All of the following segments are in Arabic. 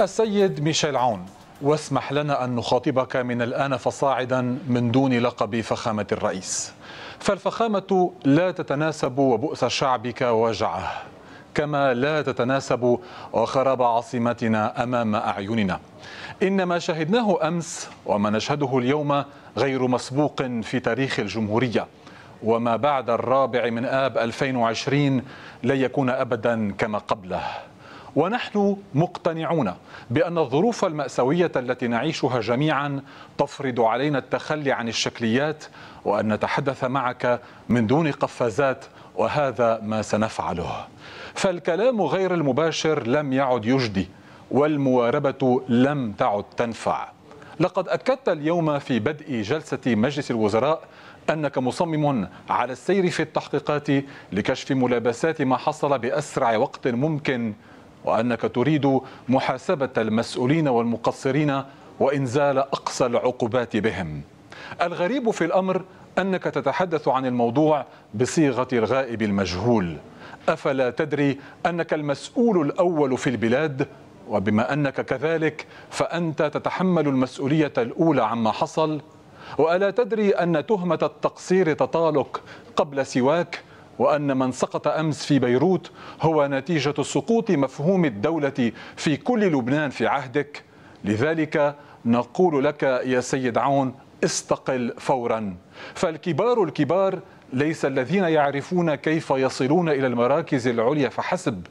السيد ميشيل عون واسمح لنا أن نخاطبك من الآن فصاعدا من دون لقب فخامة الرئيس فالفخامة لا تتناسب وبؤس شعبك ووجعه كما لا تتناسب وخراب عاصمتنا امام اعيننا. ان ما شهدناه امس وما نشهده اليوم غير مسبوق في تاريخ الجمهوريه وما بعد الرابع من اب 2020 لن يكون ابدا كما قبله. ونحن مقتنعون بان الظروف الماساويه التي نعيشها جميعا تفرض علينا التخلي عن الشكليات وان نتحدث معك من دون قفازات وهذا ما سنفعله فالكلام غير المباشر لم يعد يجدي والمواربه لم تعد تنفع لقد اكدت اليوم في بدء جلسه مجلس الوزراء انك مصمم على السير في التحقيقات لكشف ملابسات ما حصل باسرع وقت ممكن وأنك تريد محاسبة المسؤولين والمقصرين وإنزال أقصى العقوبات بهم الغريب في الأمر أنك تتحدث عن الموضوع بصيغة الغائب المجهول أفلا تدري أنك المسؤول الأول في البلاد وبما أنك كذلك فأنت تتحمل المسؤولية الأولى عما حصل وألا تدري أن تهمة التقصير تطالك قبل سواك وان من سقط امس في بيروت هو نتيجه سقوط مفهوم الدوله في كل لبنان في عهدك لذلك نقول لك يا سيد عون استقل فورا فالكبار الكبار ليس الذين يعرفون كيف يصلون الى المراكز العليا فحسب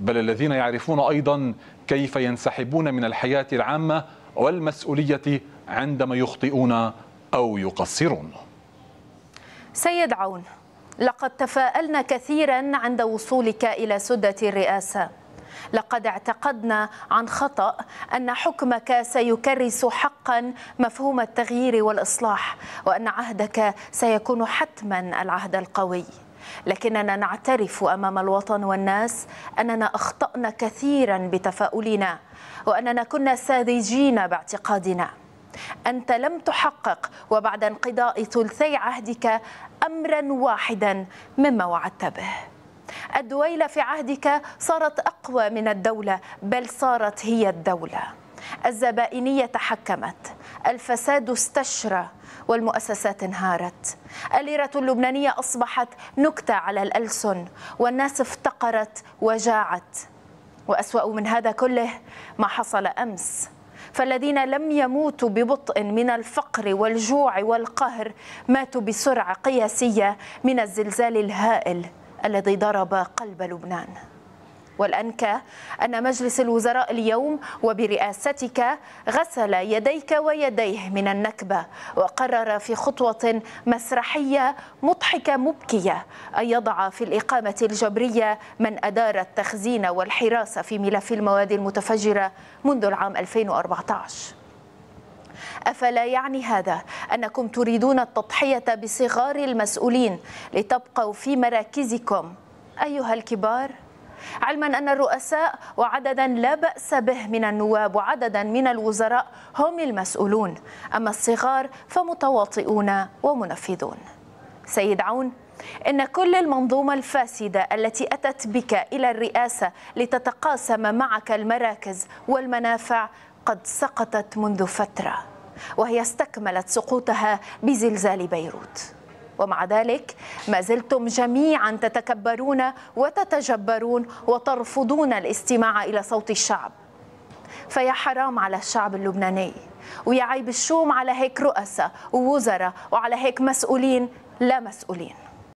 بل الذين يعرفون ايضا كيف ينسحبون من الحياه العامه والمسؤوليه عندما يخطئون او يقصرون سيد عون لقد تفاءلنا كثيرا عند وصولك الى سده الرئاسه لقد اعتقدنا عن خطا ان حكمك سيكرس حقا مفهوم التغيير والاصلاح وان عهدك سيكون حتما العهد القوي لكننا نعترف امام الوطن والناس اننا اخطانا كثيرا بتفاؤلنا واننا كنا ساذجين باعتقادنا أنت لم تحقق وبعد انقضاء ثلثي عهدك أمرا واحدا مما وعدت به الدويلة في عهدك صارت أقوى من الدولة بل صارت هي الدولة الزبائنية تحكمت الفساد استشرى والمؤسسات انهارت الليرة اللبنانية أصبحت نكتة على الألسن والناس افتقرت وجاعت وأسوأ من هذا كله ما حصل أمس فالذين لم يموتوا ببطء من الفقر والجوع والقهر ماتوا بسرعه قياسيه من الزلزال الهائل الذي ضرب قلب لبنان والأنكى أن مجلس الوزراء اليوم وبرئاستك غسل يديك ويديه من النكبة وقرر في خطوة مسرحية مضحكة مبكية أن يضع في الإقامة الجبرية من أدار التخزين والحراسة في ملف المواد المتفجرة منذ العام 2014 افلا يعني هذا انكم تريدون التضحيه بصغار المسؤولين لتبقوا في مراكزكم ايها الكبار علما أن الرؤساء وعددا لا بأس به من النواب وعددا من الوزراء هم المسؤولون أما الصغار فمتواطئون ومنفذون سيد عون إن كل المنظومة الفاسدة التي أتت بك إلى الرئاسة لتتقاسم معك المراكز والمنافع قد سقطت منذ فترة وهي استكملت سقوطها بزلزال بيروت ومع ذلك ما زلتم جميعا تتكبرون وتتجبرون وترفضون الاستماع الى صوت الشعب فيا حرام على الشعب اللبناني ويا عيب الشوم على هيك رؤساء ووزراء وعلى هيك مسؤولين لا مسؤولين